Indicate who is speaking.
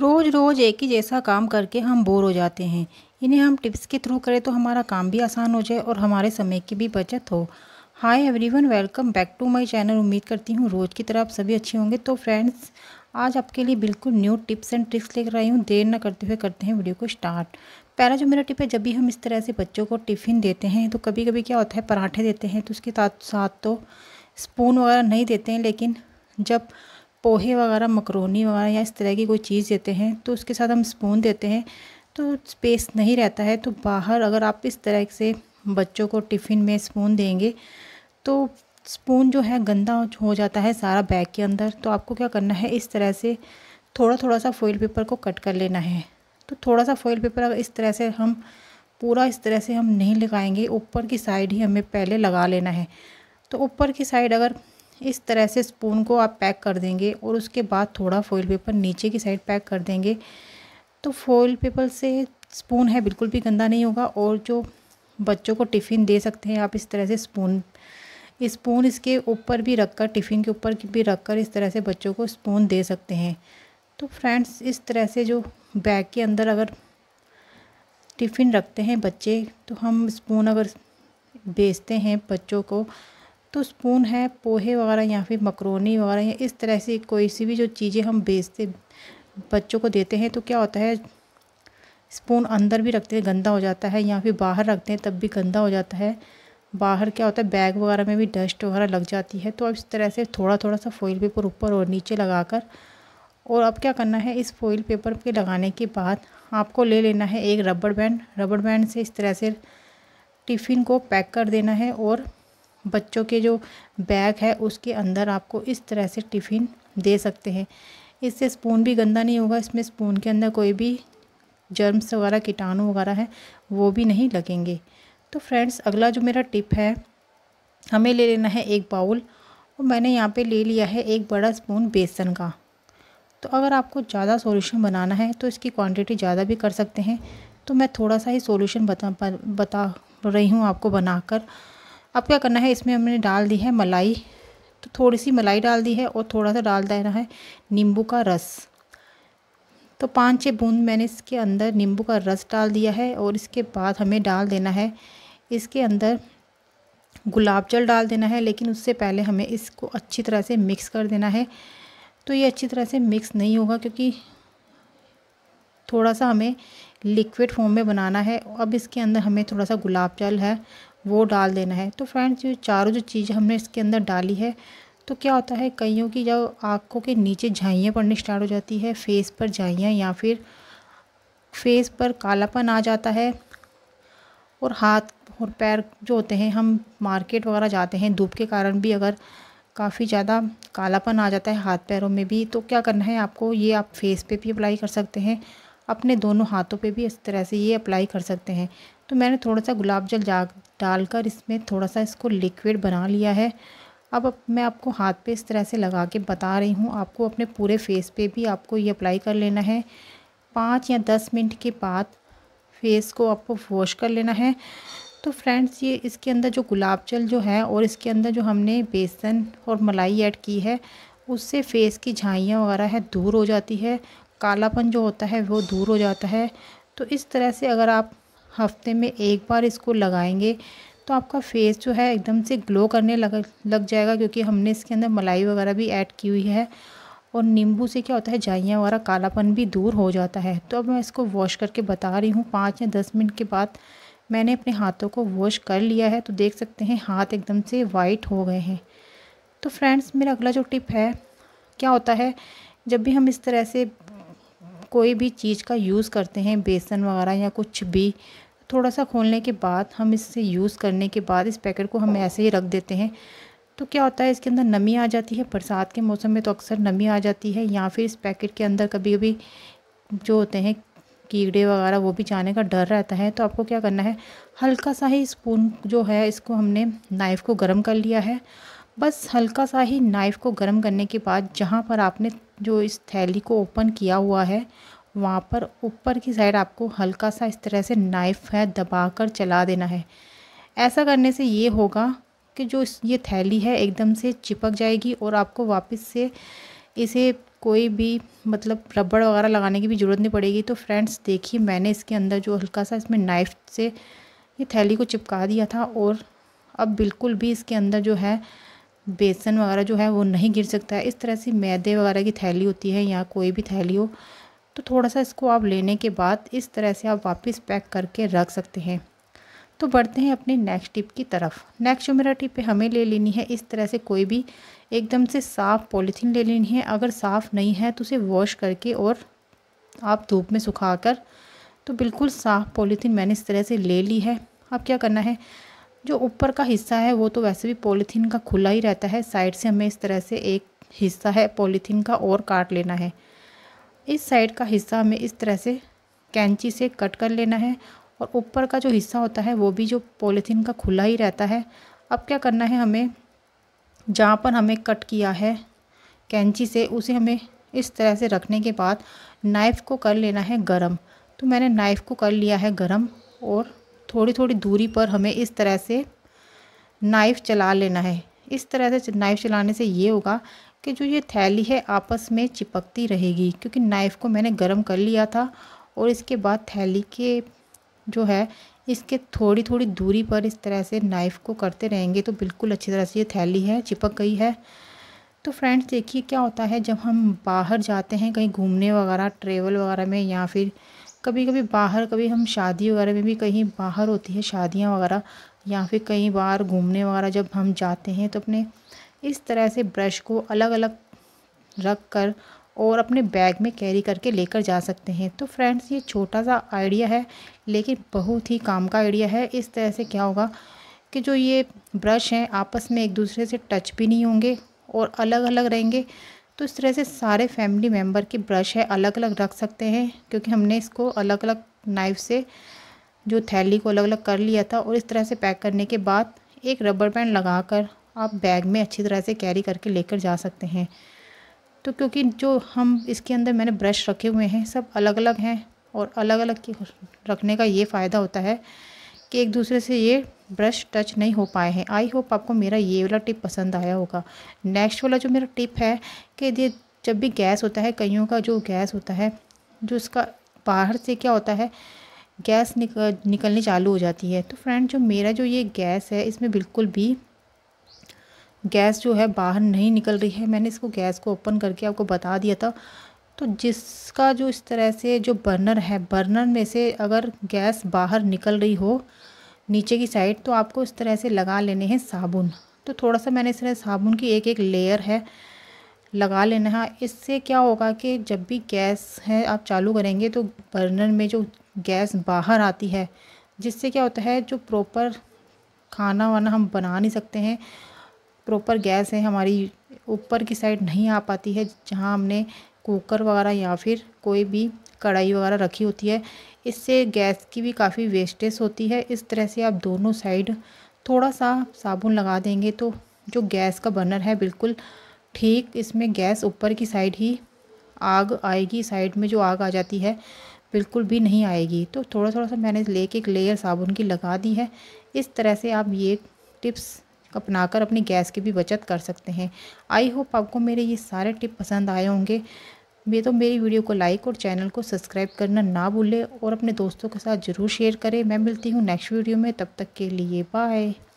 Speaker 1: रोज़ रोज़ एक ही जैसा काम करके हम बोर हो जाते हैं इन्हें हम टिप्स के थ्रू करें तो हमारा काम भी आसान हो जाए और हमारे समय की भी बचत हो hi everyone welcome back to my channel उम्मीद करती हूँ रोज़ की तरह आप सभी अच्छे होंगे तो फ्रेंड्स आज आपके लिए बिल्कुल न्यू टिप्स एंड ट्रिक्स लेकर आई हूँ देर ना करते हुए करते हैं वीडियो को स्टार्ट पहला जो मेरा टिप है जब भी हम इस तरह से बच्चों को टिफ़िन देते हैं तो कभी कभी क्या होता है पराठे देते हैं तो उसके साथ साथ तो स्पून वगैरह नहीं देते हैं लेकिन जब पोहे वगैरह मकरोनी वगैरह या इस तरह की कोई चीज़ देते हैं तो उसके साथ हम स्पून देते हैं तो स्पेस नहीं रहता है तो बाहर अगर आप इस तरह से बच्चों को टिफ़िन में स्पून देंगे तो स्पून जो है गंदा हो जाता है सारा बैग के अंदर तो आपको क्या करना है इस तरह से थोड़ा थोड़ा सा फॉइल पेपर को कट कर लेना है तो थोड़ा सा फॉइल पेपर अगर इस तरह से हम पूरा इस तरह से हम नहीं लगाएंगे ऊपर की साइड ही हमें पहले लगा लेना है तो ऊपर की साइड अगर इस तरह से स्पून को आप पैक कर देंगे और उसके बाद थोड़ा फॉइल पेपर नीचे की साइड पैक कर देंगे तो फॉइल पेपर से स्पून है बिल्कुल भी गंदा नहीं होगा और जो बच्चों को टिफ़िन दे सकते हैं आप इस तरह से स्पून स्पून इस इसके ऊपर भी रखकर टिफ़िन के ऊपर भी रखकर इस तरह से बच्चों को स्पून दे सकते हैं तो फ्रेंड्स इस तरह से जो बैग के अंदर अगर टिफ़िन रखते हैं बच्चे तो हम स्पून अगर बेचते हैं बच्चों को तो स्पून है पोहे वगैरह या फिर मकरोनी वगैरह या इस तरह से कोई सी भी जो चीज़ें हम बेचते बच्चों को देते हैं तो क्या होता है स्पून अंदर भी रखते हैं गंदा हो जाता है या फिर बाहर रखते हैं तब भी गंदा हो जाता है बाहर क्या होता है बैग वगैरह में भी डस्ट वगैरह लग जाती है तो अब इस तरह से थोड़ा थोड़ा सा फॉइल पेपर ऊपर और नीचे लगाकर और अब क्या करना है इस फॉइल पेपर के लगाने के बाद आपको ले लेना है एक रबड़ बैंड रबड़ बैंड से इस तरह से टिफ़िन को पैक कर देना है और बच्चों के जो बैग है उसके अंदर आपको इस तरह से टिफ़िन दे सकते हैं इससे स्पून भी गंदा नहीं होगा इसमें स्पून के अंदर कोई भी जर्म्स वगैरह कीटाणु वगैरह है वो भी नहीं लगेंगे तो फ्रेंड्स अगला जो मेरा टिप है हमें ले लेना है एक बाउल और मैंने यहाँ पे ले लिया है एक बड़ा स्पून बेसन का तो अगर आपको ज़्यादा सॉल्यूशन बनाना है तो इसकी क्वांटिटी ज़्यादा भी कर सकते हैं तो मैं थोड़ा सा ही सॉल्यूशन बता बता रही हूँ आपको बनाकर अब क्या करना है इसमें हमने डाल दी है मलाई तो थोड़ी सी मलाई डाल दी है और थोड़ा सा डाल देना है नींबू का रस तो पाँच छः बूंद मैंने इसके अंदर नींबू का रस डाल दिया है और इसके बाद हमें डाल देना है इसके अंदर गुलाब जल डाल देना है लेकिन उससे पहले हमें इसको अच्छी तरह से मिक्स कर देना है तो ये अच्छी तरह से मिक्स नहीं होगा क्योंकि थोड़ा सा हमें लिक्विड फॉर्म में बनाना है अब इसके अंदर हमें थोड़ा सा गुलाब जल है वो डाल देना है तो फ्रेंड्स ये चारों जो चीज़ हमने इसके अंदर डाली है तो क्या होता है कईयों की जब आँखों के नीचे झाइयाँ पड़नी स्टार्ट हो जाती है फेस पर झाइयाँ या फिर फेस पर कालापन आ जाता है और हाथ और पैर जो होते हैं हम मार्केट वगैरह जाते हैं धूप के कारण भी अगर काफ़ी ज़्यादा कालापन आ जाता है हाथ पैरों में भी तो क्या करना है आपको ये आप फेस पे भी अप्लाई कर सकते हैं अपने दोनों हाथों पे भी इस तरह से ये अप्लाई कर सकते हैं तो मैंने थोड़ा सा गुलाब जल जा डालकर इसमें थोड़ा सा इसको लिक्विड बना लिया है अब मैं आपको हाथ पे इस तरह से लगा के बता रही हूँ आपको अपने पूरे फेस पे भी आपको ये अप्लाई कर लेना है पाँच या दस मिनट के बाद फेस को आपको वॉश कर लेना है तो फ्रेंड्स ये इसके अंदर जो गुलाब जल जो है और इसके अंदर जो हमने बेसन और मलाई ऐड की है उससे फेस की झाइयाँ वगैरह है दूर हो जाती है कालापन जो होता है वो दूर हो जाता है तो इस तरह से अगर आप हफ्ते में एक बार इसको लगाएंगे तो आपका फेस जो है एकदम से ग्लो करने लग लग जाएगा क्योंकि हमने इसके अंदर मलाई वगैरह भी ऐड की हुई है और नींबू से क्या होता है जाइयाँ वगैरह कालापन भी दूर हो जाता है तो अब मैं इसको वॉश करके बता रही हूँ पाँच या दस मिनट के बाद मैंने अपने हाथों को वॉश कर लिया है तो देख सकते हैं हाथ एकदम से वाइट हो गए हैं तो फ्रेंड्स मेरा अगला जो टिप है क्या होता है जब भी हम इस तरह से कोई भी चीज़ का यूज़ करते हैं बेसन वगैरह या कुछ भी थोड़ा सा खोलने के बाद हम इससे यूज़ करने के बाद इस पैकेट को हम ऐसे ही रख देते हैं तो क्या होता है इसके अंदर नमी आ जाती है बरसात के मौसम में तो अक्सर नमी आ जाती है या फिर इस पैकेट के अंदर कभी कभी जो होते हैं कीड़े वगैरह वो भी जाने का डर रहता है तो आपको क्या करना है हल्का सा ही स्पून जो है इसको हमने नाइफ़ को गर्म कर लिया है बस हल्का सा ही नाइफ़ को गर्म करने के बाद जहाँ पर आपने जो इस थैली को ओपन किया हुआ है वहाँ पर ऊपर की साइड आपको हल्का सा इस तरह से नाइफ़ है दबा कर चला देना है ऐसा करने से ये होगा कि जो ये थैली है एकदम से चिपक जाएगी और आपको वापस से इसे कोई भी मतलब रबड़ वगैरह लगाने की भी ज़रूरत नहीं पड़ेगी तो फ्रेंड्स देखिए मैंने इसके अंदर जो हल्का सा इसमें नाइफ़ से ये थैली को चिपका दिया था और अब बिल्कुल भी इसके अंदर जो है बेसन वगैरह जो है वो नहीं गिर सकता है इस तरह से मैदे वगैरह की थैली होती है या कोई भी थैली हो तो थोड़ा सा इसको आप लेने के बाद इस तरह से आप वापस पैक करके रख सकते हैं तो बढ़ते हैं अपने नेक्स्ट टिप की तरफ नेक्स्ट जो मेरा टिप है हमें ले लेनी है इस तरह से कोई भी एकदम से साफ़ पॉलीथीन ले लेनी है अगर साफ़ नहीं है तो उसे वॉश करके और आप धूप में सुखा कर तो बिल्कुल साफ़ पॉलीथीन मैंने इस तरह से ले ली है अब क्या करना है जो ऊपर का हिस्सा है वो तो वैसे भी पॉलीथीन का खुला ही रहता है साइड से हमें इस तरह से एक हिस्सा है पॉलीथीन का और काट लेना है इस साइड का हिस्सा हमें इस तरह से कैंची से कट कर लेना है और ऊपर का जो हिस्सा होता है वो भी जो पॉलीथीन का खुला ही रहता है अब क्या करना है हमें जहाँ पर हमें कट किया है कैंची से उसे हमें इस तरह से रखने के बाद नाइफ़ को कर लेना है गरम तो मैंने नाइफ़ को कर लिया है गरम और थोड़ी थोड़ी दूरी पर हमें इस तरह से नाइफ़ चला लेना है इस तरह से नाइफ़ चलाने से ये होगा कि जो ये थैली है आपस में चिपकती रहेगी क्योंकि नाइफ़ को मैंने गर्म कर लिया था और इसके बाद थैली के जो है इसके थोड़ी थोड़ी दूरी पर इस तरह से नाइफ़ को करते रहेंगे तो बिल्कुल अच्छी तरह से ये थैली है चिपक गई है तो फ्रेंड्स देखिए क्या होता है जब हम बाहर जाते हैं कहीं घूमने वगैरह ट्रेवल वगैरह में या फिर कभी कभी बाहर कभी हम शादी वगैरह में भी कहीं बाहर होती है शादियाँ वगैरह या फिर कई बार घूमने वगैरह जब हम जाते हैं तो अपने इस तरह से ब्रश को अलग अलग रख कर और अपने बैग में कैरी करके लेकर जा सकते हैं तो फ्रेंड्स ये छोटा सा आइडिया है लेकिन बहुत ही काम का आइडिया है इस तरह से क्या होगा कि जो ये ब्रश हैं आपस में एक दूसरे से टच भी नहीं होंगे और अलग अलग रहेंगे तो इस तरह से सारे फैमिली मेम्बर के ब्रश है अलग अलग रख सकते हैं क्योंकि हमने इसको अलग अलग नाइफ से जो थैली को अलग अलग कर लिया था और इस तरह से पैक करने के बाद एक रबर बैंड लगा कर आप बैग में अच्छी तरह से कैरी करके लेकर जा सकते हैं तो क्योंकि जो हम इसके अंदर मैंने ब्रश रखे हुए हैं सब अलग अलग हैं और अलग अलग रखने का ये फ़ायदा होता है कि एक दूसरे से ये ब्रश टच नहीं हो पाए हैं आई होप आपको मेरा ये वाला टिप पसंद आया होगा नेक्स्ट वाला जो मेरा टिप है कि ये जब भी गैस होता है कईयों का जो गैस होता है जो उसका बाहर से क्या होता है गैस निकल निकलनी चालू हो जाती है तो फ्रेंड जो मेरा जो ये गैस है इसमें बिल्कुल भी गैस जो है बाहर नहीं निकल रही है मैंने इसको गैस को ओपन करके आपको बता दिया था तो जिसका जो इस तरह से जो बर्नर है बर्नर में से अगर गैस बाहर निकल रही हो नीचे की साइड तो आपको इस तरह से लगा लेने हैं साबुन तो थोड़ा सा मैंने इस तरह साबुन की एक एक लेयर है लगा लेना है इससे क्या होगा कि जब भी गैस है आप चालू करेंगे तो बर्नर में जो गैस बाहर आती है जिससे क्या होता है जो प्रॉपर खाना वाना हम बना नहीं सकते हैं प्रॉपर गैस है हमारी ऊपर की साइड नहीं आ पाती है जहाँ हमने कुकर वगैरह या फिर कोई भी कढ़ाई वगैरह रखी होती है इससे गैस की भी काफ़ी वेस्टेज होती है इस तरह से आप दोनों साइड थोड़ा सा साबुन लगा देंगे तो जो गैस का बर्नर है बिल्कुल ठीक इसमें गैस ऊपर की साइड ही आग आएगी साइड में जो आग आ जाती है बिल्कुल भी नहीं आएगी तो थोड़ा थोड़ा सा मैंने लेके एक लेयर साबुन की लगा दी है इस तरह से आप ये टिप्स अपनाकर अपनी गैस की भी बचत कर सकते हैं आई होप आपको मेरे ये सारे टिप पसंद आए होंगे ये तो मेरी वीडियो को लाइक और चैनल को सब्सक्राइब करना ना भूलें और अपने दोस्तों के साथ ज़रूर शेयर करें मैं मिलती हूँ नेक्स्ट वीडियो में तब तक के लिए बाय